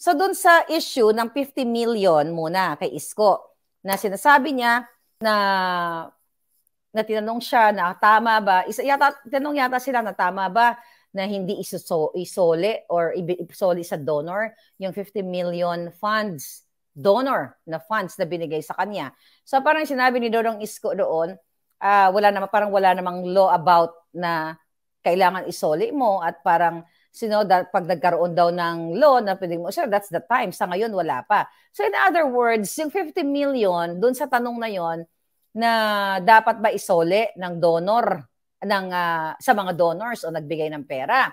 So doon sa issue ng 50 million muna kay Isko na sinasabi niya na na tinanong siya na tama ba, isa yata tinanong yata sila na tama ba na hindi isuso, isole or isole sa donor yung 50 million funds donor na funds na binigay sa kanya. So parang sinabi ni Dorong Isko doon, uh, wala na parang wala namang law about na kailangan isole mo at parang sino you that pag nagkaroon daw ng loan na pwede mo, sir, that's the time. Sa ngayon, wala pa. So, in other words, yung 50 million, doon sa tanong na yon na dapat ba isole ng donor, ng, uh, sa mga donors o nagbigay ng pera.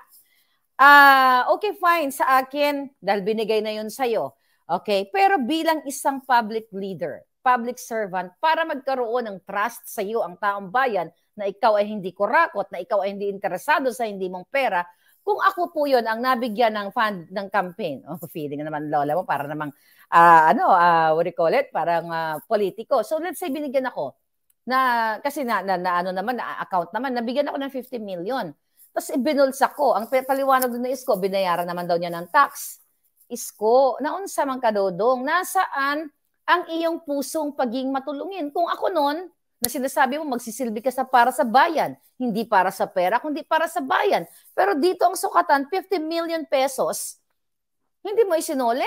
Ah, uh, okay, fine. Sa akin, dahil binigay na yon sa iyo Okay? Pero bilang isang public leader, public servant, para magkaroon ng trust sa iyo ang taong bayan na ikaw ay hindi kurakot, na ikaw ay hindi interesado sa hindi mong pera, kung ako po yon ang nabigyan ng fund ng campaign, oh, feeling naman lola mo para namang, uh, ano, uh, what do you call it, parang uh, politiko. So let's say binigyan ako na, kasi na, na, na ano naman, na account naman, nabigyan ako ng 50 million. Tapos ibinulsa ko. Ang paliwanag doon na isko, binayaran naman daw niya ng tax. Isko, naunsa mang kadodong, nasaan ang iyong pusong paging matulungin? Kung ako noon, na sinasabi mo magsisilbi ka sa para sa bayan, hindi para sa pera, kundi para sa bayan. Pero dito ang sukatan, 50 million pesos, hindi mo isinole.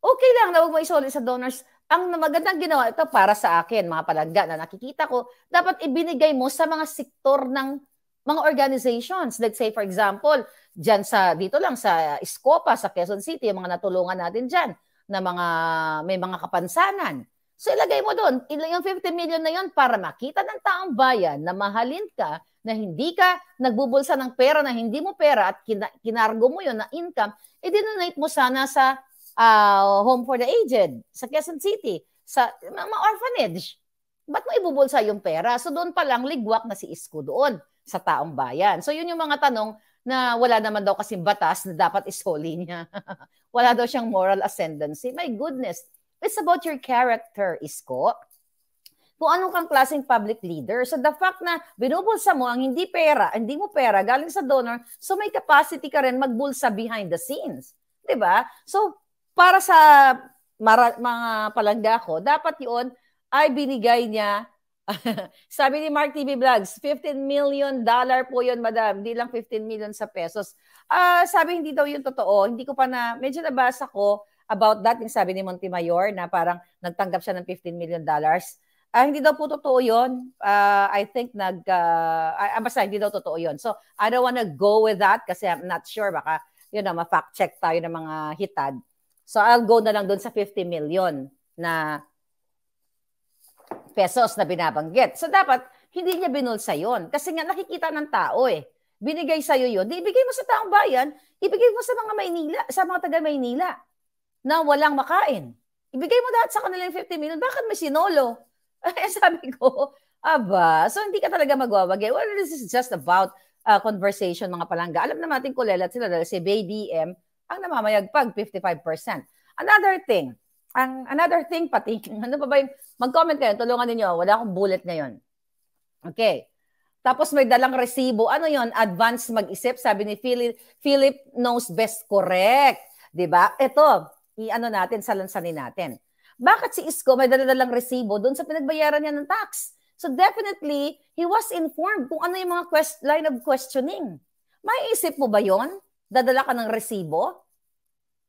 Okay lang na huwag mo isole sa donors. Ang magandang ginawa ito para sa akin, mga palangga na nakikita ko, dapat ibinigay mo sa mga sektor ng mga organizations. Let's say, for example, dyan sa, dito lang sa Escopa, sa Quezon City, yung mga natulungan natin dyan, na mga, may mga kapansanan So ilagay mo doon, yung 50 million na yon para makita ng taong bayan na mahalin ka, na hindi ka nagbubulsa ng pera na hindi mo pera at kina- kinargo mo yon na income, i-donate mo sana sa uh, Home for the Aged, sa Quezon City, sa mga orphanage. Ba't mo ibubulsa yung pera? So doon pa lang ligwak na si Isko doon sa taong bayan. So yun yung mga tanong na wala naman daw kasi batas na dapat isoli niya. wala daw siyang moral ascendancy. My goodness, It's about your character, Isko. Kung anong kang klaseng public leader. So the fact na binubulsa mo ang hindi pera, hindi mo pera, galing sa donor, so may capacity ka rin magbulsa behind the scenes. ba? Diba? So para sa mara, mga palangga ko, dapat yon ay binigay niya Sabi ni Mark TV Vlogs, 15 million dollar po yon madam. Hindi lang 15 million sa pesos. Uh, sabi hindi daw yung totoo. Hindi ko pa na, medyo nabasa ko, about that, yung sabi ni Montemayor na parang nagtanggap siya ng 15 million dollars. Uh, hindi daw po totoo yun. Uh, I think nag, uh, uh, basta hindi daw totoo yun. So, I don't wanna go with that kasi I'm not sure. Baka, yun na, ma-fact check tayo ng mga hitad. So, I'll go na lang doon sa 50 million na pesos na binabanggit. So, dapat, hindi niya binulsa yon Kasi nga, nakikita ng tao eh. Binigay sa'yo yun. Di ibigay mo sa taong bayan, ibigay mo sa mga Maynila, sa mga taga Maynila na walang makain. Ibigay mo lahat sa kanila yung 50 million. Bakit may sinolo? Eh, sabi ko, aba, so hindi ka talaga magwawagay. Well, this is just about uh, conversation, mga palangga. Alam naman natin kulelat sila dahil si BDM ang namamayagpag 55%. Another thing, ang another thing pati, ano ba ba yung, mag-comment kayo, tulungan ninyo, wala akong bullet ngayon. Okay. Tapos may dalang resibo. Ano yon Advance mag-isip. Sabi ni Philip, Philip knows best correct. ba diba? Ito, i-ano natin, sa salansanin natin. Bakit si Isko may daladalang resibo doon sa pinagbayaran niya ng tax? So definitely, he was informed kung ano yung mga quest- line of questioning. May isip mo ba yon? Dadala ka ng resibo?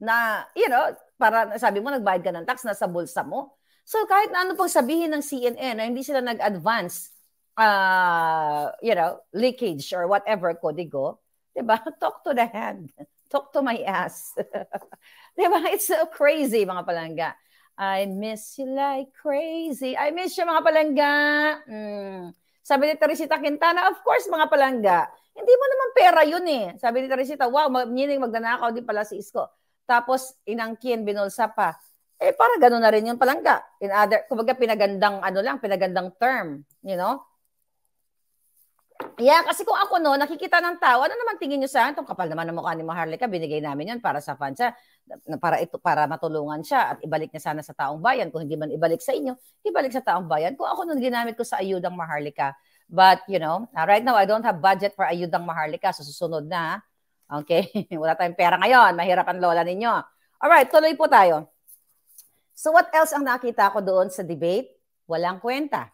Na, you know, para sabi mo, nagbayad ka ng tax, nasa bulsa mo. So kahit na ano pang sabihin ng CNN na hindi sila nag-advance, uh, you know, leakage or whatever, kodigo, diba? Talk to the hand talk to my ass. diba? It's so crazy, mga palangga. I miss you like crazy. I miss you, mga palangga. Mm. Sabi ni Teresita Quintana, of course, mga palangga. Hindi mo naman pera yun eh. Sabi ni Teresita, wow, nining magnanakaw din pala si Isko. Tapos, inangkin, binulsa pa. Eh, para gano'n na rin yung palangga. In other, kumbaga pinagandang ano lang, pinagandang term, you know? Yeah, kasi kung ako no, nakikita ng tao, ano naman tingin niyo sa akin? Itong kapal naman ng mukha ni Maharlika, binigay namin yan para sa fansa, ah, para, ito, para matulungan siya at ibalik niya sana sa taong bayan. Kung hindi man ibalik sa inyo, ibalik sa taong bayan. Kung ako no, ginamit ko sa ayudang Maharlika. But, you know, ah, right now, I don't have budget for ayudang Maharlika. So, susunod na. Ah. Okay? Wala tayong pera ngayon. Mahirap ang lola ninyo. Alright, tuloy po tayo. So, what else ang nakita ko doon sa debate? Walang kwenta.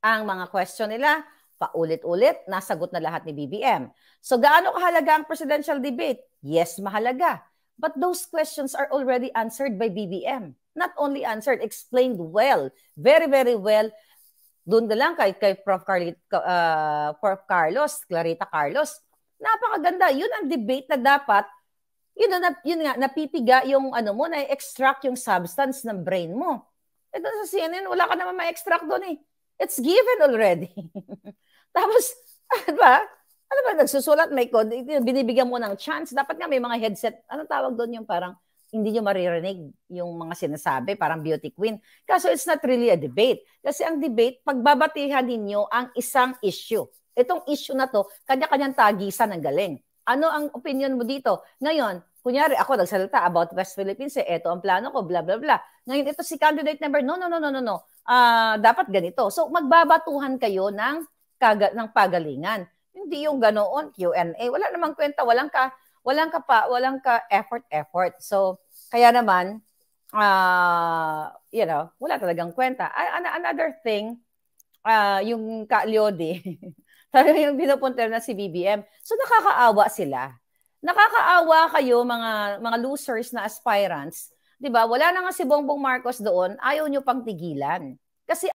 Ang mga question nila, Paulit-ulit, nasagot na lahat ni BBM. So gaano kahalaga ang presidential debate? Yes, mahalaga. But those questions are already answered by BBM. Not only answered, explained well, very, very well. Doon na lang kay, kay Prof. Carli, uh, Prof. Carlos, Clarita Carlos. Napakaganda. Yun ang debate na dapat, yun, na, yun nga, napipiga yung ano mo, na-extract yung substance ng brain mo. Eh sa CNN, wala ka naman ma-extract doon eh. It's given already. Tapos, ano ba? Ano ba, nagsusulat, may code, binibigyan mo ng chance. Dapat nga may mga headset, Anong tawag doon yung parang, hindi nyo maririnig yung mga sinasabi, parang beauty queen. Kaso it's not really a debate. Kasi ang debate, pagbabatihan ninyo ang isang issue. Itong issue na to, kanya-kanyang tagisan ng galing. Ano ang opinion mo dito? Ngayon, kunyari ako nagsalita about West Philippines, eh, ito ang plano ko, bla bla bla. Ngayon, ito si candidate number, no, no, no, no, no, no. Uh, dapat ganito. So, magbabatuhan kayo ng kaga, ng pagalingan. Hindi yung ganoon, Q&A. Wala namang kwenta, walang ka, walang ka pa, walang ka effort, effort. So, kaya naman, uh, you know, wala talagang kwenta. Another thing, uh, yung Kaliodi, e, sabi yung binupunter na si BBM. So, nakakaawa sila. Nakakaawa kayo mga mga losers na aspirants, 'di ba? Wala na nga si Bongbong Marcos doon, ayaw niyo pang tigilan. Kasi